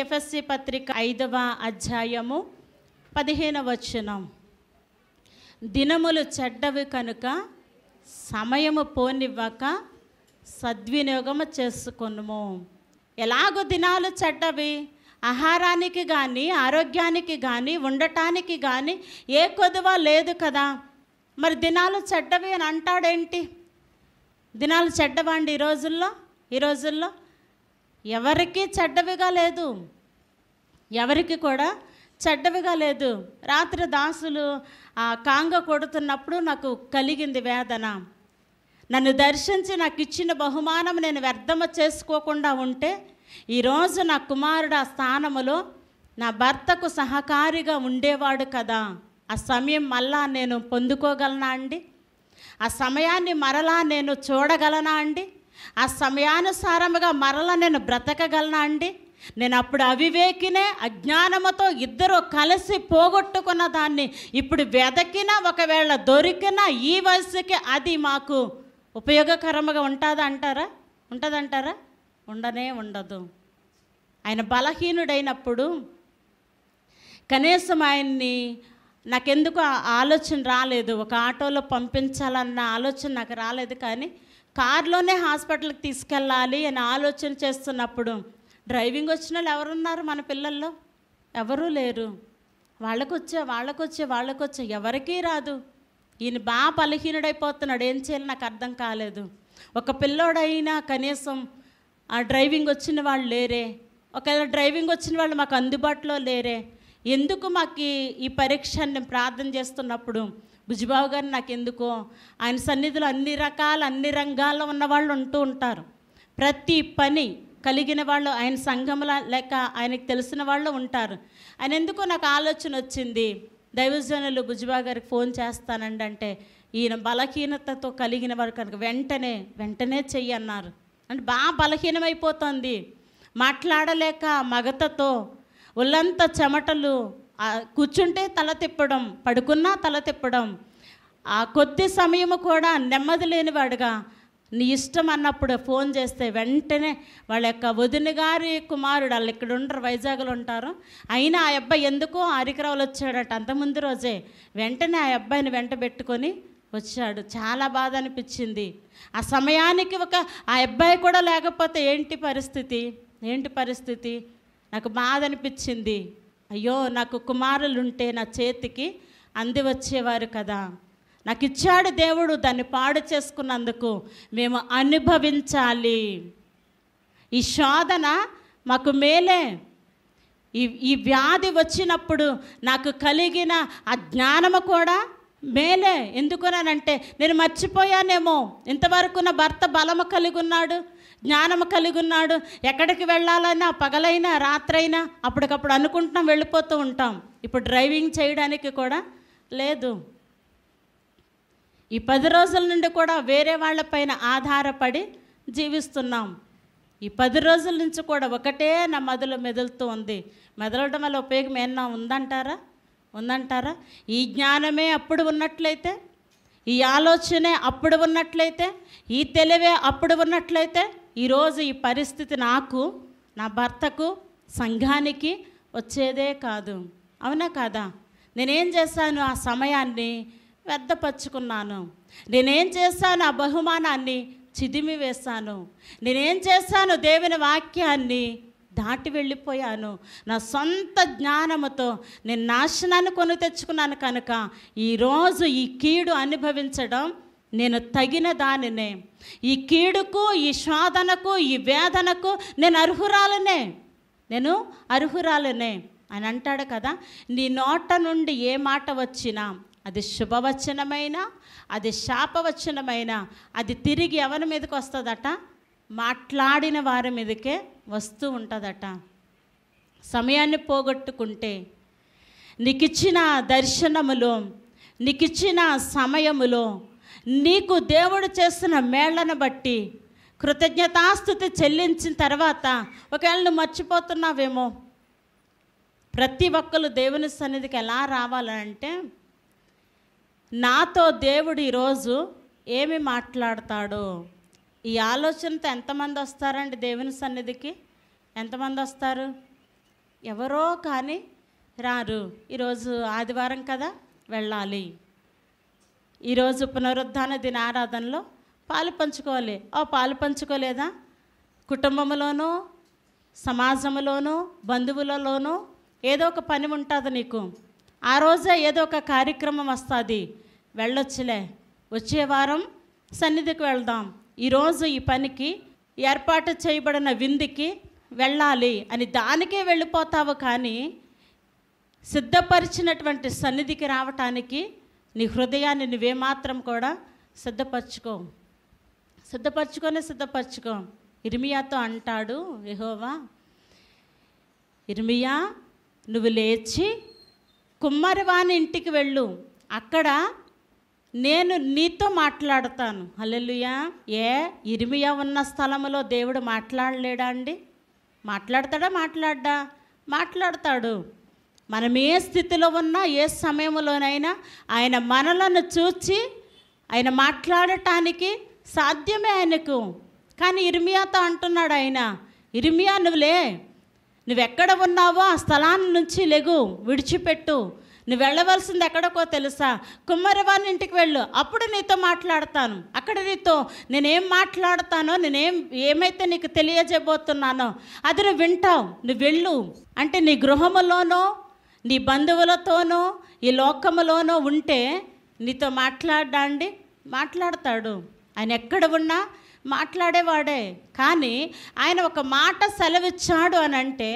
FSC పత్రిక ఐదవ అధ్యాయము పదిహేన వచనం దినములు చెడ్డవి కనుక సమయము పోనివ్వక సద్వినియోగము చేసుకున్నాము ఎలాగో దినాలు చెడ్డవి ఆహారానికి కానీ ఆరోగ్యానికి కానీ ఉండటానికి కానీ ఏ కొదువ లేదు కదా మరి దినాలు చెడ్డవి అని అంటాడేంటి దినాలు చెడ్డవా అండి ఈ రోజుల్లో ఈ రోజుల్లో ఎవరికీ చెడ్డవిగా లేదు ఎవరికి కూడా చెడ్డవిగా లేదు రాత్రి దాసులు ఆ కాంగ కొడుతున్నప్పుడు నాకు కలిగింది వేదన నన్ను దర్శించి నాకు ఇచ్చిన బహుమానం నేను వ్యర్థమ చేసుకోకుండా ఉంటే ఈరోజు నా కుమారుడు ఆ స్థానములో నా భర్తకు సహకారిగా ఉండేవాడు కదా ఆ సమయం మళ్ళా నేను పొందుకోగలనా అండి ఆ సమయాన్ని మరలా నేను చూడగలనా అండి ఆ సమయానుసారముగా మరల నేను బ్రతకగలనా అండి నేను అప్పుడు అవివేకినే అజ్ఞానముతో ఇద్దరు కలిసి పోగొట్టుకున్న దాన్ని ఇప్పుడు వెదకినా ఒకవేళ దొరికినా ఈ వయసుకి అది మాకు ఉపయోగకరంగా ఉంటుందా అంటారా ఉంటుందంటారా ఉండనే ఉండదు ఆయన బలహీనుడైనప్పుడు కనీసం ఆయన్ని నాకెందుకు ఆలోచన రాలేదు ఒక ఆటోలో పంపించాలన్న ఆలోచన నాకు రాలేదు కానీ కారులోనే హాస్పిటల్కి తీసుకెళ్ళాలి అని ఆలోచన చేస్తున్నప్పుడు డ్రైవింగ్ వచ్చిన వాళ్ళు ఎవరున్నారు మన పిల్లల్లో ఎవరూ లేరు వాళ్ళకు వాళ్ళకు వచ్చే వాళ్ళకు వచ్చే ఎవరికీ రాదు ఈయన బాగా బలహీనుడైపోతున్నాడు ఏం చేయాలి నాకు అర్థం కాలేదు ఒక పిల్లోడైనా కనీసం ఆ డ్రైవింగ్ వచ్చిన వాళ్ళు లేరే ఒకవేళ డ్రైవింగ్ వచ్చిన వాళ్ళు మాకు అందుబాటులో లేరే ఎందుకు మాకు ఈ పరీక్ష ప్రార్థన చేస్తున్నప్పుడు భుజిబాబు గారు నాకెందుకో ఆయన సన్నిధిలో అన్ని రకాల అన్ని రంగాల్లో ఉన్నవాళ్ళు ఉంటూ ఉంటారు ప్రతి పని కలిగిన వాళ్ళు ఆయన సంఘంలో లేక ఆయనకు తెలిసిన వాళ్ళు ఉంటారు ఆయన ఎందుకో నాకు ఆలోచన వచ్చింది దైవజనులు భుజబా గారికి ఫోన్ చేస్తానండి అంటే ఈయన బలహీనతతో కలిగిన వారు కనుక వెంటనే వెంటనే చెయ్యి అన్నారు అంటే బాగా బలహీనమైపోతుంది మాట్లాడలేక మగతతో ఒళ్ళంతా చెమటలు కూర్చుంటే తల తిప్పడం పడుకున్నా తల తిప్పడం ఆ కొద్ది సమయం కూడా నెమ్మది లేనివాడుగా నీ ఇష్టం అన్నప్పుడు ఫోన్ చేస్తే వెంటనే వాళ్ళ యొక్క వదిన గారి కుమారుడు వాళ్ళు ఇక్కడ ఉండరు వైజాగ్లో ఉంటారు అయినా ఆ అబ్బాయి ఎందుకో ఆరికరావులు వచ్చాడట అంత ముందు రోజే వెంటనే ఆ అబ్బాయిని వెంట పెట్టుకొని వచ్చాడు చాలా బాధ అనిపించింది ఆ సమయానికి ఒక ఆ అబ్బాయి కూడా లేకపోతే ఏంటి పరిస్థితి ఏంటి పరిస్థితి నాకు బాధ అనిపించింది అయ్యో నాకు కుమారులు ఉంటే నా చేతికి అంది వచ్చేవారు కదా నాకు ఇచ్చాడు దేవుడు దాన్ని పాడు చేసుకున్నందుకు మేము అనుభవించాలి ఈ శోధన మాకు మేలే ఈ ఈ వ్యాధి వచ్చినప్పుడు నాకు కలిగిన ఆ జ్ఞానము కూడా మేలే ఎందుకునంటే నేను మర్చిపోయానేమో ఇంతవరకు నా భర్త బలము కలిగి ఉన్నాడు జ్ఞానము కలిగి ఉన్నాడు ఎక్కడికి వెళ్ళాలన్నా పగలైనా రాత్రైనా అప్పటికప్పుడు అనుకుంటున్నాం వెళ్ళిపోతూ ఉంటాం ఇప్పుడు డ్రైవింగ్ చేయడానికి కూడా లేదు ఈ పది రోజుల నుండి కూడా వేరే వాళ్ళపైన ఆధారపడి జీవిస్తున్నాం ఈ పది రోజుల నుంచి కూడా ఒకటే నా మదులు మెదులుతూ ఉంది మెదలడం వల్ల ఉపయోగం ఏమన్నా ఉందంటారా ఉందంటారా ఈ జ్ఞానమే అప్పుడు ఉన్నట్లయితే ఈ ఆలోచనే అప్పుడు ఉన్నట్లయితే ఈ తెలివే అప్పుడు ఉన్నట్లయితే ఈరోజు ఈ పరిస్థితి నాకు నా భర్తకు సంఘానికి వచ్చేదే కాదు అవునా కాదా నేనేం చేశాను ఆ సమయాన్ని వ్యర్థపరుచుకున్నాను నేనేం చేశాను ఆ బహుమానాన్ని చిదిమి వేశాను నేనేం చేశాను దేవుని వాక్యాన్ని దాటి వెళ్ళిపోయాను నా సొంత జ్ఞానముతో నేను నాశనాన్ని కొని తెచ్చుకున్నాను కనుక ఈరోజు ఈ కీడు అనుభవించడం నేను తగిన దానినే ఈ కీడుకు ఈ శోధనకు ఈ వేదనకు నేను అర్హురాలనే నేను అర్హురాలనే అని అంటాడు కదా నీ నోట నుండి ఏ మాట వచ్చినా అది శుభవచనమైన అది శాపవచనమైన అది తిరిగి ఎవరి మీదకి వస్తుందట మాట్లాడిన వారి మీదకే వస్తూ ఉంటుందట సమయాన్ని పోగొట్టుకుంటే నీకిచ్చిన దర్శనములో నీకిచ్చిన సమయములో నీకు దేవుడు చేస్తున్న మేళ్లను బట్టి కృతజ్ఞతాస్థుతి చెల్లించిన తర్వాత ఒకవేళ నువ్వు మర్చిపోతున్నావేమో ప్రతి ఒక్కరు దేవుని సన్నిధికి ఎలా రావాలంటే నాతో దేవుడు ఈరోజు ఏమి మాట్లాడతాడు ఈ ఆలోచనతో ఎంతమంది వస్తారండి దేవుని సన్నిధికి ఎంతమంది వస్తారు ఎవరో కానీ రారు ఈరోజు ఆదివారం కదా వెళ్ళాలి ఈరోజు పునరుద్ధాన దిన ఆరాధనలో పాలు పంచుకోవాలి ఆ పాలు పంచుకోలేదా కుటుంబంలోనూ సమాజంలోనూ బంధువులలోనూ ఏదో ఒక పని ఉంటుంది నీకు ఆ రోజే ఏదో ఒక కార్యక్రమం వస్తుంది వెళ్ళొచ్చులే వచ్చే వారం సన్నిధికి వెళ్దాం ఈరోజు ఈ పనికి ఏర్పాటు చేయబడిన విందికి వెళ్ళాలి అని దానికే వెళ్ళిపోతావు కానీ సిద్ధపరిచినటువంటి సన్నిధికి రావటానికి నీ హృదయాన్ని నువ్వేమాత్రం కూడా సిద్ధపరచుకో సిద్ధపరచుకొని సిద్ధపరచుకో ఇర్మియాతో అంటాడు యహోవా ఇర్మియా నువ్వు లేచి కుమ్మరివాని ఇంటికి వెళ్ళు అక్కడ నేను నీతో మాట్లాడతాను అల్లెలుయా ఏ ఇరిమియా ఉన్న స్థలంలో దేవుడు మాట్లాడలేడా అండి మాట్లాడతాడా మాట్లాడ్డా మాట్లాడతాడు మనం ఏ స్థితిలో ఉన్నా ఏ సమయంలోనైనా ఆయన మనలను చూచి ఆయన మాట్లాడటానికి సాధ్యమే ఆయనకు కానీ ఇర్మియాతో అంటున్నాడు ఆయన ఇర్మియా నువ్వులే నువ్వెక్కడ ఉన్నావో ఆ స్థలాన్ని నుంచి లెగు విడిచిపెట్టు నువ్వు వెళ్ళవలసింది ఎక్కడకో తెలుసా కుమ్మరివాని ఇంటికి వెళ్ళు అప్పుడు నీతో మాట్లాడతాను అక్కడ నీతో నేనేం మాట్లాడతానో నేనేం ఏమైతే నీకు తెలియజేయబోతున్నానో అది నువ్వు వింటావు నువ్వు వెళ్ళు అంటే నీ గృహములోనో నీ బంధువులతోనో ఈ లోకములోనో ఉంటే నీతో మాట్లాడండి మాట్లాడతాడు ఆయన ఎక్కడ ఉన్నా మాట్లాడేవాడే కానీ ఆయన ఒక మాట సెలవిచ్చాడు అని అంటే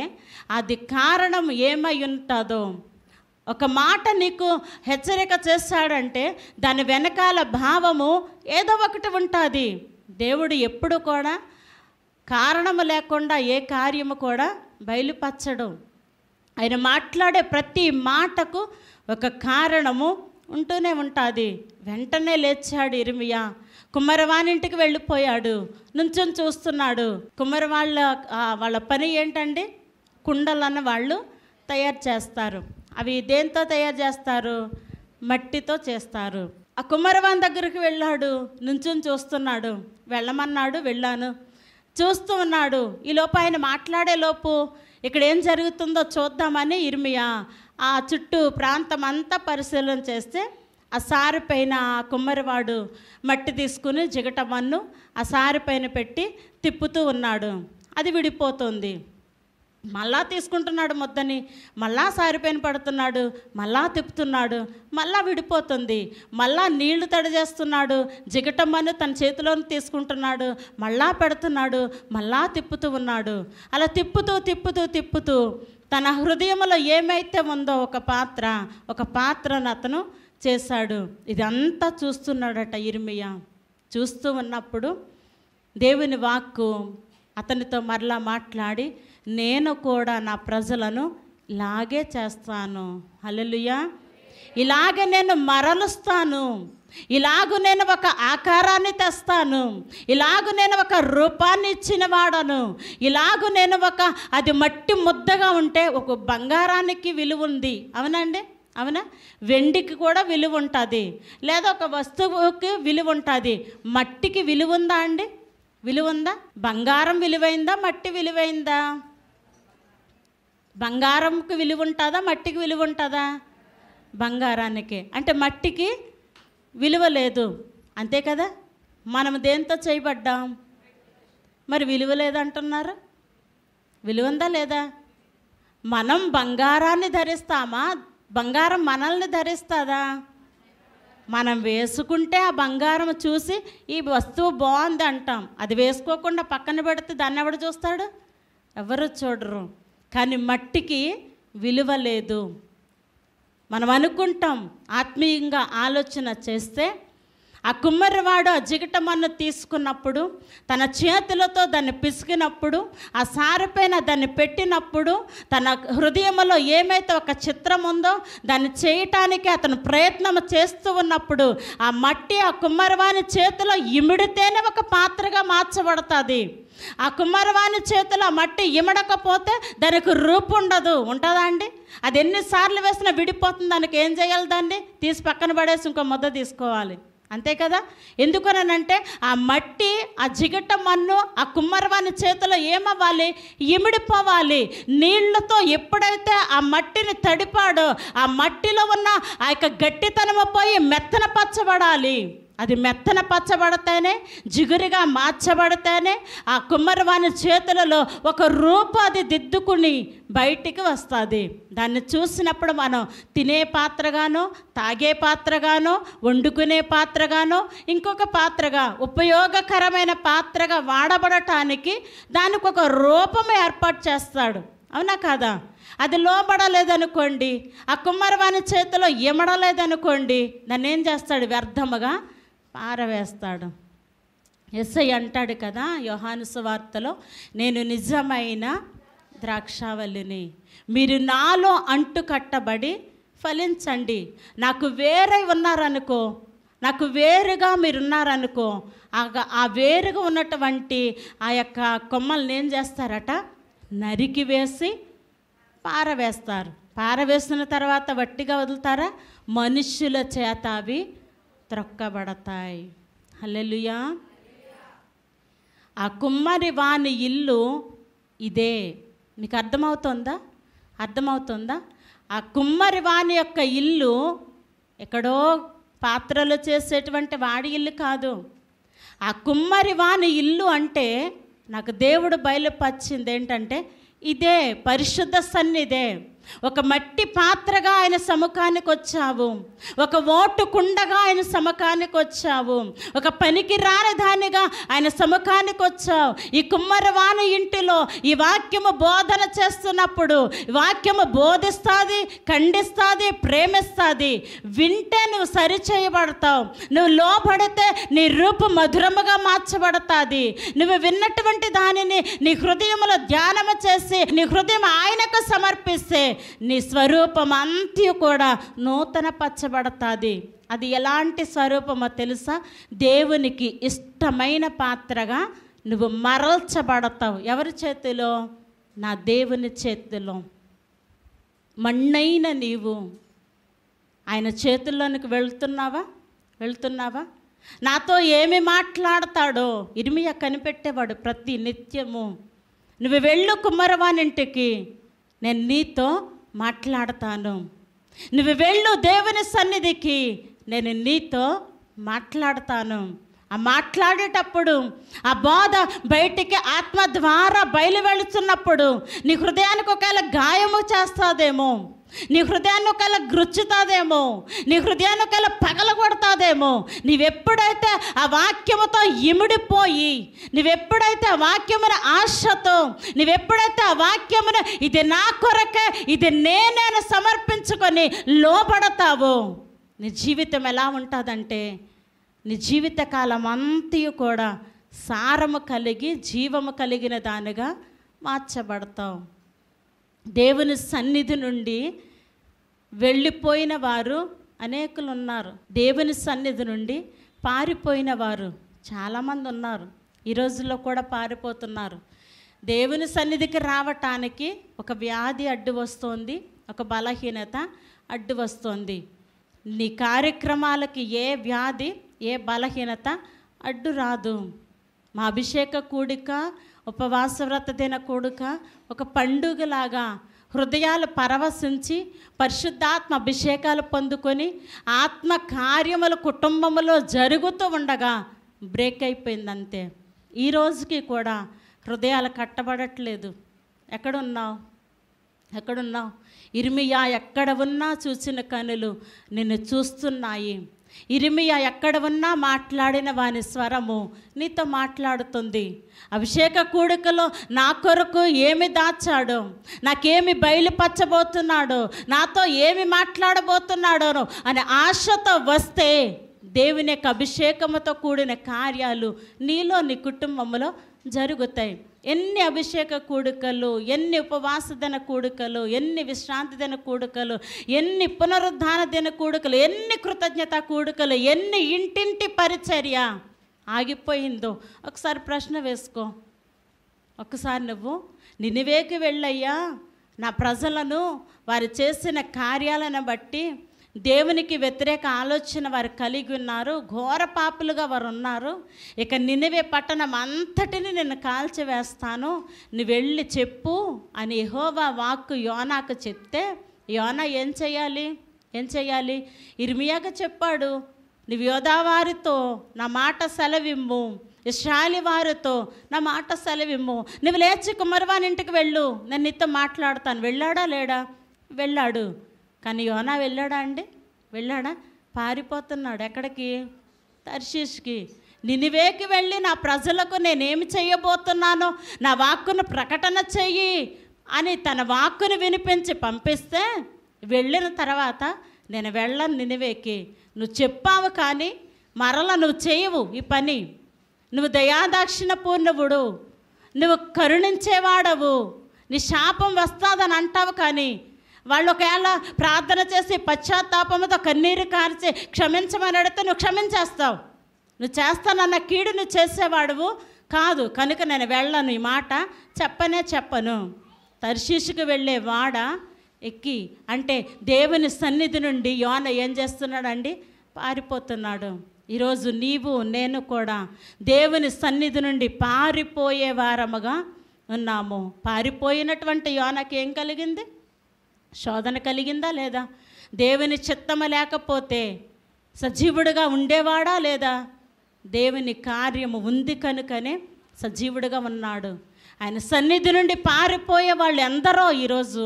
అది కారణం ఏమై ఉంటుందో ఒక మాట నీకు హెచ్చరిక చేస్తాడంటే దాని వెనకాల భావము ఏదో ఒకటి ఉంటుంది దేవుడు ఎప్పుడు కూడా కారణము లేకుండా ఏ కార్యము కూడా బయలుపరచడు ఆయన మాట్లాడే ప్రతి మాటకు ఒక కారణము ఉంటూనే ఉంటుంది వెంటనే లేచాడు ఇరిమియా కుమ్మరవాణింటికి వెళ్ళిపోయాడు నుంచొని చూస్తున్నాడు కుమ్మర వాళ్ళ వాళ్ళ పని ఏంటండి కుండలను వాళ్ళు తయారు చేస్తారు అవి దేంతో తయారు చేస్తారు మట్టితో చేస్తారు ఆ కుమ్మరవాన్ దగ్గరికి వెళ్ళాడు నుంచొని చూస్తున్నాడు వెళ్ళమన్నాడు వెళ్ళాను చూస్తూ ఉన్నాడు ఈ లోపు ఆయన మాట్లాడేలోపు ఇక్కడ ఏం జరుగుతుందో చూద్దామని ఇర్మియా ఆ చుట్టూ ప్రాంతం అంతా పరిశీలన చేస్తే ఆ సారి పైన కుమ్మరివాడు మట్టి తీసుకుని జిగటమన్ను ఆ సారి పైన పెట్టి తిప్పుతూ ఉన్నాడు అది విడిపోతుంది మళ్ళా తీసుకుంటున్నాడు ముద్దని మళ్ళా సారిపోయిన పడుతున్నాడు మళ్ళా తిప్పుతున్నాడు మళ్ళా విడిపోతుంది మళ్ళా నీళ్లు తడి చేస్తున్నాడు జిగటమ్మని తన చేతిలోని తీసుకుంటున్నాడు మళ్ళా పెడుతున్నాడు మళ్ళా తిప్పుతూ ఉన్నాడు అలా తిప్పుతూ తిప్పుతూ తిప్పుతూ తన హృదయంలో ఏమైతే ఉందో ఒక పాత్ర ఒక పాత్రను అతను చేశాడు ఇదంతా చూస్తున్నాడట ఇర్మియ చూస్తూ ఉన్నప్పుడు దేవుని వాక్కు అతనితో మరలా మాట్లాడి నేను కూడా నా ప్రజలను ఇలాగే చేస్తాను హలలుయా ఇలాగే నేను మరలుస్తాను ఇలాగు నేను ఒక ఆకారాన్ని తెస్తాను ఇలాగు నేను ఒక రూపాన్ని ఇచ్చిన వాడను ఇలాగు నేను ఒక అది మట్టి ముద్దగా ఉంటే ఒక బంగారానికి విలువ ఉంది అవునండి అవునా వెండికి కూడా విలువ ఉంటుంది లేదా ఒక వస్తువుకి విలువ ఉంటుంది మట్టికి విలువ ఉందా అండి విలువ ఉందా బంగారం విలువైందా మట్టి విలువైందా బంగారంకి విలువ ఉంటుందా మట్టికి విలువ ఉంటుందా బంగారానికి అంటే మట్టికి విలువ లేదు అంతే కదా మనం దేంతో చేయబడ్డాం మరి విలువ లేదంటున్నారు విలువ ఉందా లేదా మనం బంగారాన్ని ధరిస్తామా బంగారం మనల్ని ధరిస్తుందా మనం వేసుకుంటే ఆ బంగారం చూసి ఈ వస్తువు బాగుంది అంటాం అది వేసుకోకుండా పక్కన పెడితే దాన్ని ఎవడు చూస్తాడు ఎవరు చూడరు కానీ మట్టికి విలువ లేదు మనం అనుకుంటాం ఆత్మీయంగా ఆలోచన చేస్తే ఆ కుమ్మరివాడు ఆ జిగట మన్ను తీసుకున్నప్పుడు తన చేతులతో దాన్ని పిసికినప్పుడు ఆ పైన దాన్ని పెట్టినప్పుడు తన హృదయంలో ఏమైతే ఒక చిత్రం ఉందో దాన్ని చేయటానికి అతను ప్రయత్నం చేస్తూ ఉన్నప్పుడు ఆ మట్టి ఆ కుమ్మరివాని చేతిలో ఇమిడితేనే ఒక పాత్రగా మార్చబడుతుంది ఆ కుమారవాణి చేతిలో మట్టి ఇమడకపోతే దానికి రూపు ఉండదు ఉంటుందా అండి అది ఎన్నిసార్లు వేసినా విడిపోతుంది దానికి ఏం చేయాలి దాన్ని తీసి పక్కన పడేసి ఇంకో ముద్ద తీసుకోవాలి అంతే కదా ఎందుకనంటే ఆ మట్టి ఆ జిగట మన్ను ఆ కుమ్మరవాణి చేతిలో ఏమవ్వాలి ఇమిడిపోవాలి నీళ్లతో ఎప్పుడైతే ఆ మట్టిని తడిపాడో ఆ మట్టిలో ఉన్న ఆ యొక్క గట్టితనము పోయి మెత్తన పచ్చబడాలి అది మెత్తన పచ్చబడితేనే జిగురుగా మార్చబడితేనే ఆ కుమ్మరివాని చేతులలో ఒక రూపు అది దిద్దుకుని బయటికి వస్తుంది దాన్ని చూసినప్పుడు మనం తినే పాత్రగానో తాగే పాత్రగానో వండుకునే పాత్రగానో ఇంకొక పాత్రగా ఉపయోగకరమైన పాత్రగా వాడబడటానికి దానికి ఒక రూపం ఏర్పాటు చేస్తాడు అవునా కదా అది లోబడలేదనుకోండి ఆ కుమ్మరవాని చేతిలో ఇమడలేదనుకోండి దాన్ని ఏం చేస్తాడు వ్యర్థముగా పారవేస్తాడు ఎస్ఐ అంటాడు కదా యోహానుస వార్తలో నేను నిజమైన ద్రాక్షావల్లిని మీరు నాలో అంటు కట్టబడి ఫలించండి నాకు వేరే ఉన్నారనుకో నాకు వేరుగా మీరున్నారనుకో ఆ వేరుగా ఉన్నటువంటి ఆ యొక్క కొమ్మల్ని ఏం చేస్తారట నరికి వేసి పారవేస్తారు పారవేసిన తర్వాత వట్టిగా వదులుతారా మనుష్యుల చేత అవి త్రొక్కబడతాయి హలెలుయా ఆ కుమ్మరి వాని ఇల్లు ఇదే నీకు అర్థమవుతుందా అర్థమవుతుందా ఆ కుమ్మరి వాని యొక్క ఇల్లు ఎక్కడో పాత్రలు చేసేటువంటి వాడి ఇల్లు కాదు ఆ కుమ్మరి వాని ఇల్లు అంటే నాకు దేవుడు బయలుపరిచింది ఏంటంటే ఇదే పరిశుద్ధ సన్నిదే ఒక మట్టి పాత్రగా ఆయన సముఖానికి వచ్చావు ఒక ఓటు కుండగా ఆయన సముఖానికి వచ్చావు ఒక పనికి రానిదానిగా ఆయన సముఖానికి వచ్చావు ఈ కుమ్మరవాణి ఇంటిలో ఈ వాక్యము బోధన చేస్తున్నప్పుడు వాక్యము బోధిస్తుంది ఖండిస్తుంది ప్రేమిస్తుంది వింటే నువ్వు సరిచేయబడతావు నువ్వు లోబడితే నీ రూపు మధురముగా మార్చబడతాది నువ్వు విన్నటువంటి దానిని నీ హృదయములో ధ్యానము చేసి నీ హృదయం ఆయనకు సమర్పిస్తే నీ స్వరూపం అంత్యు కూడా నూతన పచ్చబడతాది అది ఎలాంటి స్వరూపమో తెలుసా దేవునికి ఇష్టమైన పాత్రగా నువ్వు మరల్చబడతావు ఎవరి చేతిలో నా దేవుని చేతిలో మన్నైన నీవు ఆయన చేతుల్లోనికి వెళ్తున్నావా వెళ్తున్నావా నాతో ఏమి మాట్లాడతాడో ఇరిమియ కనిపెట్టేవాడు ప్రతి నిత్యము నువ్వు వెళ్ళు కుమ్మరవానింటికి నేను నీతో మాట్లాడతాను నువ్వు వెళ్ళు దేవుని సన్నిధికి నేను నీతో మాట్లాడతాను ఆ మాట్లాడేటప్పుడు ఆ బోధ బయటికి ఆత్మ ద్వారా బయలు వెళుతున్నప్పుడు నీ హృదయానికి ఒకవేళ గాయము చేస్తుందేమో నీ హృదయాన్ని ఒకవేళ గృచ్చుతుందేమో నీ హృదయాన్ని ఒకవేళ కొడతాదేమో నీవెప్పుడైతే ఆ వాక్యముతో ఇమిడిపోయి నువ్వెప్పుడైతే ఆ వాక్యమున ఆశతో నువ్వెప్పుడైతే ఆ వాక్యమున ఇది నా కొరకే ఇది నేనే సమర్పించుకొని లోపడతావో నీ జీవితం ఎలా ఉంటుందంటే నీ జీవితకాలం అంతయు కూడా సారము కలిగి జీవము కలిగిన దానిగా మార్చబడతాం దేవుని సన్నిధి నుండి వెళ్ళిపోయిన వారు అనేకులు ఉన్నారు దేవుని సన్నిధి నుండి పారిపోయిన వారు చాలామంది ఉన్నారు ఈ రోజుల్లో కూడా పారిపోతున్నారు దేవుని సన్నిధికి రావటానికి ఒక వ్యాధి అడ్డు వస్తోంది ఒక బలహీనత అడ్డు వస్తోంది నీ కార్యక్రమాలకి ఏ వ్యాధి ఏ బలహీనత అడ్డు రాదు మా అభిషేక కూడిక ఉపవాస వ్రత దిన కూడిక ఒక పండుగలాగా హృదయాలు పరవశించి పరిశుద్ధాత్మ అభిషేకాలు పొందుకొని ఆత్మ కార్యములు కుటుంబంలో జరుగుతూ ఉండగా బ్రేక్ అయిపోయింది అంతే ఈ రోజుకి కూడా హృదయాలు కట్టబడట్లేదు ఎక్కడున్నావు ఎక్కడున్నావు ఇర్మియా ఎక్కడ ఉన్నా చూసిన కనులు నిన్ను చూస్తున్నాయి ఇరిమియా ఎక్కడ ఉన్నా మాట్లాడిన వాని స్వరము నీతో మాట్లాడుతుంది అభిషేక కూడికలో నా కొరకు ఏమి దాచాడు నాకేమి బయలుపరచబోతున్నాడు నాతో ఏమి మాట్లాడబోతున్నాడో అనే ఆశతో వస్తే దేవుని యొక్క అభిషేకముతో కూడిన కార్యాలు నీలో నీ కుటుంబంలో జరుగుతాయి ఎన్ని అభిషేక కూడుకలు ఎన్ని ఉపవాసదిన కూడుకలు ఎన్ని విశ్రాంతి దిన కూడుకలు ఎన్ని పునరుద్ధాన దిన కూడుకలు ఎన్ని కృతజ్ఞత కూడుకలు ఎన్ని ఇంటింటి పరిచర్య ఆగిపోయిందో ఒకసారి ప్రశ్న వేసుకో ఒకసారి నువ్వు నినివేకి వెళ్ళయ్యా నా ప్రజలను వారు చేసిన కార్యాలను బట్టి దేవునికి వ్యతిరేక ఆలోచన వారు కలిగి ఉన్నారు ఘోర పాపులుగా వారు ఉన్నారు ఇక నినవే పట్టణం అంతటిని నేను కాల్చివేస్తాను నువ్వు వెళ్ళి చెప్పు అని యహోవా వాక్కు యోనాకు చెప్తే యోనా ఏం చేయాలి ఏం చేయాలి ఇర్మియాగా చెప్పాడు నువ్వు యోధావారితో నా మాట సెలవిమ్ము ఇష్టాలి వారితో నా మాట సెలవిమ్ము నువ్వు లేచి కుమారవాని ఇంటికి వెళ్ళు నేను నీతో మాట్లాడతాను వెళ్ళాడా లేడా వెళ్ళాడు కానీ యోనా వెళ్ళాడా అండి వెళ్ళాడా పారిపోతున్నాడు ఎక్కడికి తర్షీష్కి నినివేకి వెళ్ళి నా ప్రజలకు నేనేమి చేయబోతున్నాను నా వాక్కును ప్రకటన చెయ్యి అని తన వాక్కును వినిపించి పంపిస్తే వెళ్ళిన తర్వాత నేను వెళ్ళను నినివేకి నువ్వు చెప్పావు కానీ మరల నువ్వు చేయవు ఈ పని నువ్వు దయాదాక్షిణ పూర్ణవుడు నువ్వు కరుణించేవాడవు నీ శాపం వస్తాదని అంటావు కానీ వాళ్ళు ఒకవేళ ప్రార్థన చేసి పశ్చాత్తాపంతో కన్నీరు కార్చి క్షమించమని అడిగితే నువ్వు క్షమించేస్తావు నువ్వు చేస్తానన్న కీడు నువ్వు చేసేవాడువు కాదు కనుక నేను వెళ్ళను ఈ మాట చెప్పనే చెప్పను తర్శీషుకు వెళ్ళే వాడ ఎక్కి అంటే దేవుని సన్నిధి నుండి యోన ఏం చేస్తున్నాడండి పారిపోతున్నాడు ఈరోజు నీవు నేను కూడా దేవుని సన్నిధి నుండి పారిపోయే వారముగా ఉన్నాము పారిపోయినటువంటి యోనకి ఏం కలిగింది శోధన కలిగిందా లేదా దేవుని చిత్తము లేకపోతే సజీవుడిగా ఉండేవాడా లేదా దేవుని కార్యము ఉంది కనుకనే సజీవుడిగా ఉన్నాడు ఆయన సన్నిధి నుండి పారిపోయే వాళ్ళు ఎందరో ఈరోజు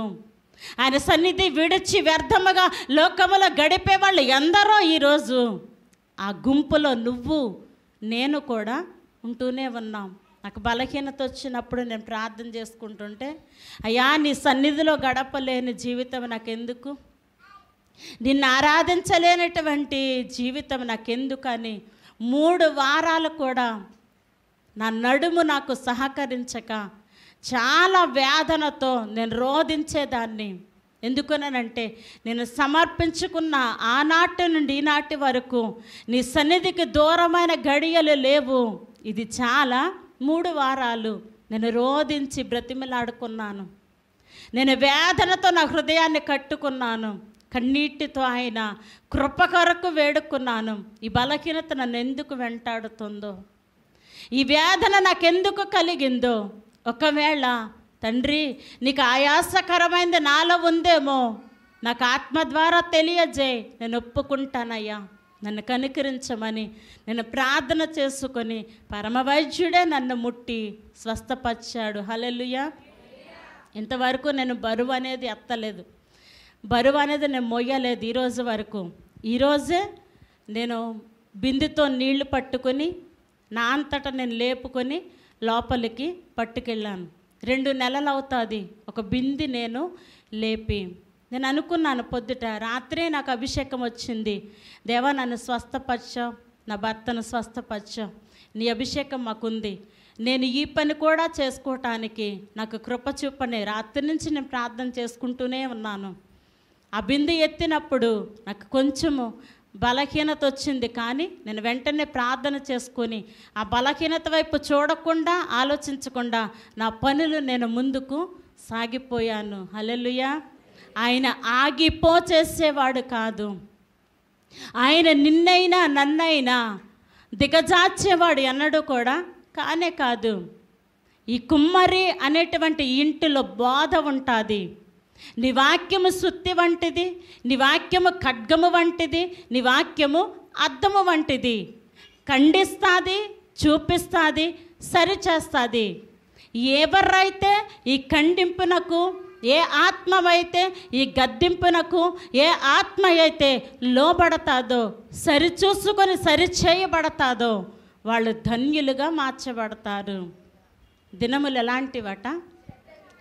ఆయన సన్నిధి విడిచి వ్యర్థముగా లోకములో గడిపే వాళ్ళు ఎందరో ఈరోజు ఆ గుంపులో నువ్వు నేను కూడా ఉంటూనే ఉన్నాం నాకు బలహీనత వచ్చినప్పుడు నేను ప్రార్థన చేసుకుంటుంటే అయ్యా నీ సన్నిధిలో గడపలేని జీవితం నాకెందుకు నిన్ను ఆరాధించలేనటువంటి జీవితం నాకెందుకు అని మూడు వారాలు కూడా నా నడుము నాకు సహకరించక చాలా వేదనతో నేను రోధించేదాన్ని ఎందుకునంటే నేను సమర్పించుకున్న ఆనాటి నుండి ఈనాటి వరకు నీ సన్నిధికి దూరమైన గడియలు లేవు ఇది చాలా మూడు వారాలు నేను రోధించి బ్రతిమలాడుకున్నాను నేను వేదనతో నా హృదయాన్ని కట్టుకున్నాను కన్నీటితో ఆయన కృప కొరకు వేడుకున్నాను ఈ బలహీనత నన్ను ఎందుకు వెంటాడుతుందో ఈ వేదన నాకెందుకు కలిగిందో ఒకవేళ తండ్రి నీకు ఆయాసకరమైంది నాలో ఉందేమో నాకు ఆత్మ ద్వారా తెలియజే నేను ఒప్పుకుంటానయ్యా నన్ను కనికరించమని నేను ప్రార్థన చేసుకొని పరమవైద్యుడే నన్ను ముట్టి స్వస్థపరిచాడు హలెలుయా ఇంతవరకు నేను బరువు అనేది ఎత్తలేదు బరువు అనేది నేను మొయ్యలేదు ఈరోజు వరకు ఈరోజే నేను బిందుతో నీళ్లు పట్టుకొని నా అంతట నేను లేపుకొని లోపలికి పట్టుకెళ్ళాను రెండు నెలలు అవుతుంది ఒక బింది నేను లేపి నేను అనుకున్నాను పొద్దుట రాత్రే నాకు అభిషేకం వచ్చింది దేవా నన్ను స్వస్థపరచావు నా భర్తను స్వస్థపరచావు నీ అభిషేకం మాకుంది నేను ఈ పని కూడా చేసుకోవటానికి నాకు కృప చూపని రాత్రి నుంచి నేను ప్రార్థన చేసుకుంటూనే ఉన్నాను ఆ బిందె ఎత్తినప్పుడు నాకు కొంచెము బలహీనత వచ్చింది కానీ నేను వెంటనే ప్రార్థన చేసుకొని ఆ బలహీనత వైపు చూడకుండా ఆలోచించకుండా నా పనులు నేను ముందుకు సాగిపోయాను హలెలుయా ఆయన ఆగిపో చేసేవాడు కాదు ఆయన నిన్నైనా నన్నైనా దిగజార్చేవాడు ఎన్నడూ కూడా కానే కాదు ఈ కుమ్మరి అనేటువంటి ఇంటిలో బాధ ఉంటుంది నీ వాక్యము శుద్ధి వంటిది నీ వాక్యము ఖడ్గము వంటిది నీ వాక్యము అద్దము వంటిది ఖండిస్తుంది చూపిస్తుంది సరిచేస్తుంది ఎవరైతే ఈ ఖండింపునకు ఏ ఆత్మవైతే ఈ గద్దింపునకు ఏ ఆత్మ అయితే లోబడతాదో సరిచూసుకొని సరిచేయబడతాదో వాళ్ళు ధన్యులుగా మార్చబడతారు దినములు ఎలాంటివట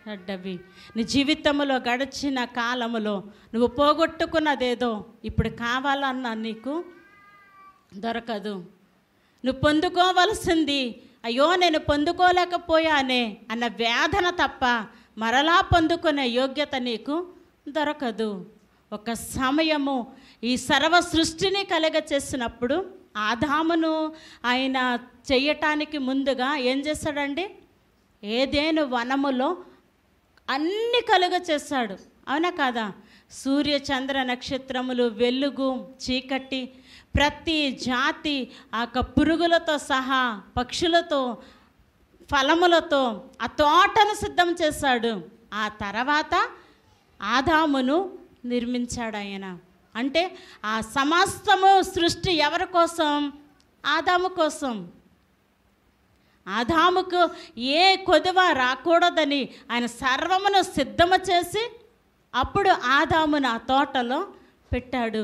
చెడ్డవి నీ జీవితంలో గడిచిన కాలములో నువ్వు పోగొట్టుకున్నదేదో ఇప్పుడు కావాలన్నా నీకు దొరకదు నువ్వు పొందుకోవలసింది అయ్యో నేను పొందుకోలేకపోయానే అన్న వేదన తప్ప మరలా పొందుకునే యోగ్యత నీకు దొరకదు ఒక సమయము ఈ సర్వ సృష్టిని కలగ చేసినప్పుడు ఆదామును ఆయన చేయటానికి ముందుగా ఏం చేస్తాడండి ఏదేను వనములో అన్ని కలుగ చేస్తాడు అవునా కాదా సూర్య చంద్ర నక్షత్రములు వెలుగు చీకటి ప్రతి జాతి ఆ పురుగులతో సహా పక్షులతో ఫలములతో ఆ తోటను సిద్ధం చేశాడు ఆ తర్వాత ఆదామును నిర్మించాడు ఆయన అంటే ఆ సమస్తము సృష్టి ఎవరి కోసం ఆదాము కోసం ఆదాముకు ఏ కొదువ రాకూడదని ఆయన సర్వమును సిద్ధము చేసి అప్పుడు ఆదామును ఆ తోటలో పెట్టాడు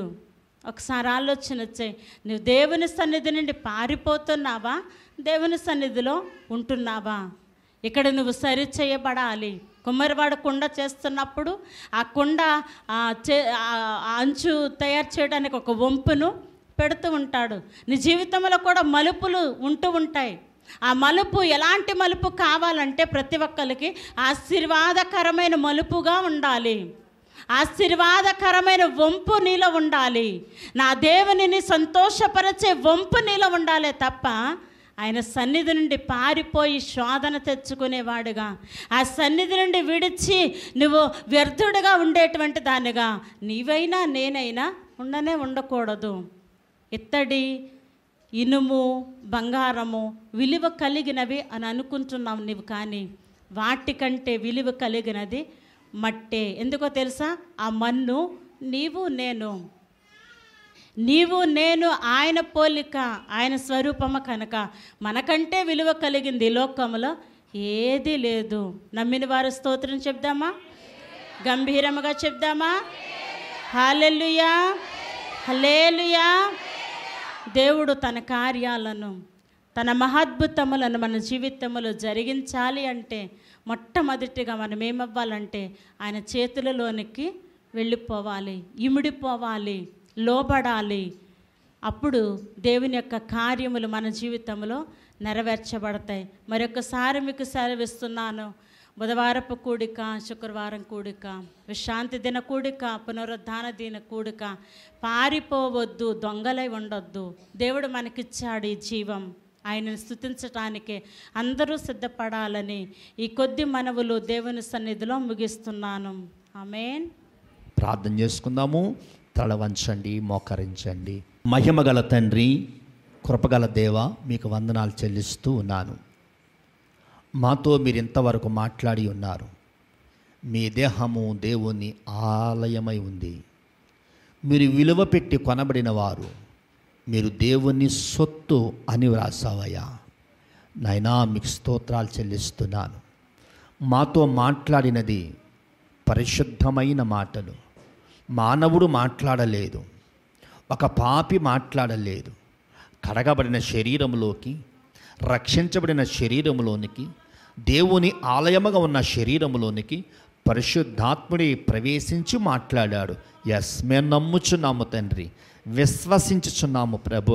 ఒకసారి ఆలోచన వచ్చాయి నువ్వు దేవుని సన్నిధి నుండి పారిపోతున్నావా దేవుని సన్నిధిలో ఉంటున్నావా ఇక్కడ నువ్వు సరి చేయబడాలి కుమ్మరివాడ కుండ చేస్తున్నప్పుడు ఆ కుండ చే అంచు తయారు చేయడానికి ఒక వంపును పెడుతూ ఉంటాడు నీ జీవితంలో కూడా మలుపులు ఉంటూ ఉంటాయి ఆ మలుపు ఎలాంటి మలుపు కావాలంటే ప్రతి ఒక్కరికి ఆశీర్వాదకరమైన మలుపుగా ఉండాలి ఆశీర్వాదకరమైన వంపు నీలో ఉండాలి నా దేవునిని సంతోషపరిచే వంపు నీలో ఉండాలే తప్ప ఆయన సన్నిధి నుండి పారిపోయి శోధన తెచ్చుకునేవాడుగా ఆ సన్నిధి నుండి విడిచి నువ్వు వ్యర్థుడుగా ఉండేటువంటి దానిగా నీవైనా నేనైనా ఉండనే ఉండకూడదు ఇత్తడి ఇనుము బంగారము విలువ కలిగినవి అని అనుకుంటున్నావు నువ్వు కానీ వాటికంటే విలువ కలిగినది మట్టే ఎందుకో తెలుసా ఆ మన్ను నీవు నేను నీవు నేను ఆయన పోలిక ఆయన స్వరూపము కనుక మనకంటే విలువ కలిగింది లోకంలో ఏది లేదు నమ్మిన వారు స్తోత్రం చెప్దామా గంభీరముగా చెప్దామా హాలెల్లుయా హలేలుయా దేవుడు తన కార్యాలను తన మహాద్భుతములను మన జీవితంలో జరిగించాలి అంటే మొట్టమొదటిగా మనం ఏమవ్వాలంటే ఆయన చేతులలోనికి వెళ్ళిపోవాలి ఇమిడిపోవాలి లోబడాలి అప్పుడు దేవుని యొక్క కార్యములు మన జీవితంలో నెరవేర్చబడతాయి మరొకసారి మీకు సెలవిస్తున్నాను బుధవారపు కూడిక శుక్రవారం కూడిక విశ్రాంతి దిన కూడిక పునరుద్ధాన దిన కూడిక పారిపోవద్దు దొంగలై ఉండొద్దు దేవుడు మనకిచ్చాడు ఈ జీవం ఆయనను స్థుతించటానికి అందరూ సిద్ధపడాలని ఈ కొద్ది మనవులు దేవుని సన్నిధిలో ముగిస్తున్నాను ఆమెన్ ప్రార్థన చేసుకుందాము తల వంచండి మోకరించండి మహిమగల తండ్రి కృపగల దేవ మీకు వందనాలు చెల్లిస్తూ ఉన్నాను మాతో మీరు ఇంతవరకు మాట్లాడి ఉన్నారు మీ దేహము దేవుని ఆలయమై ఉంది మీరు విలువ పెట్టి కొనబడిన వారు మీరు దేవుని సొత్తు అని వ్రాసావయ్యా నైనా మీకు స్తోత్రాలు చెల్లిస్తున్నాను మాతో మాట్లాడినది పరిశుద్ధమైన మాటలు మానవుడు మాట్లాడలేదు ఒక పాపి మాట్లాడలేదు కడగబడిన శరీరంలోకి రక్షించబడిన శరీరంలోనికి దేవుని ఆలయముగా ఉన్న శరీరంలోనికి పరిశుద్ధాత్ముడి ప్రవేశించి మాట్లాడాడు ఎస్ మేము నమ్ముచున్నాము తండ్రి విశ్వసించుచున్నాము ప్రభు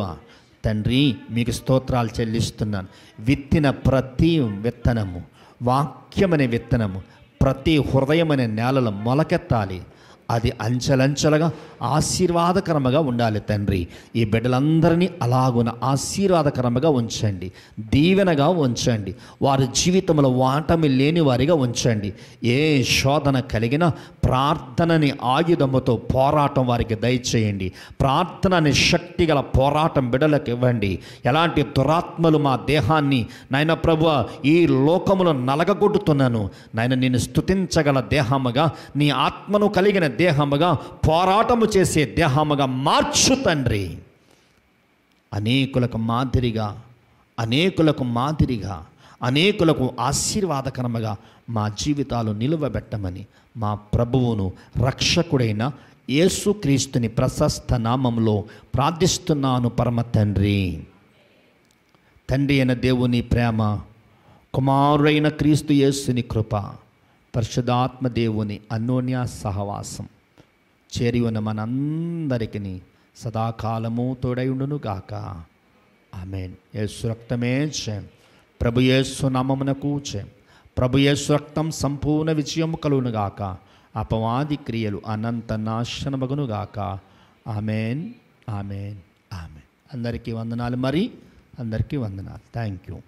తండ్రి మీకు స్తోత్రాలు చెల్లిస్తున్నాను విత్తిన ప్రతి విత్తనము వాక్యమనే విత్తనము ప్రతి హృదయమనే నేలలో మొలకెత్తాలి అది అంచెలంచెలుగా ఆశీర్వాదకరముగా ఉండాలి తండ్రి ఈ బిడ్డలందరినీ అలాగున ఆశీర్వాదకరముగా ఉంచండి దీవెనగా ఉంచండి వారి జీవితంలో వాటమి లేని వారిగా ఉంచండి ఏ శోధన కలిగిన ప్రార్థనని ఆయుధముతో పోరాటం వారికి దయచేయండి ప్రార్థన అనే శక్తి గల పోరాటం బిడ్డలకు ఇవ్వండి ఎలాంటి దురాత్మలు మా దేహాన్ని నాయన ప్రభు ఈ లోకములో నలగగొట్టుతున్నాను నాయన నేను స్థుతించగల దేహముగా నీ ఆత్మను కలిగిన దేహముగా పోరాటము చేసే దేహముగా మార్చు తండ్రి అనేకులకు మాదిరిగా అనేకులకు మాదిరిగా అనేకులకు ఆశీర్వాదకరముగా మా జీవితాలు నిలువబెట్టమని మా ప్రభువును రక్షకుడైన యేసుక్రీస్తుని ప్రశస్త నామంలో ప్రార్థిస్తున్నాను పరమ తండ్రి తండ్రి అయిన దేవుని ప్రేమ కుమారుడైన క్రీస్తు యేసుని కృప పరిశుధాత్మ దేవుని అన్యోన్య సహవాసం చేరి ఉన్న మనందరికీ సదాకాలము తోడైండును గాక ఆమెన్ ఏ సురక్తమే చే ప్రభు యేసు నామమునకు చేయం ప్రభు యేసు రక్తం సంపూర్ణ విజయం గాక అపవాది క్రియలు అనంత గాక ఆమెన్ ఆమెన్ ఆమెన్ అందరికీ వందనాలు మరి అందరికీ వందనాలు థ్యాంక్ యూ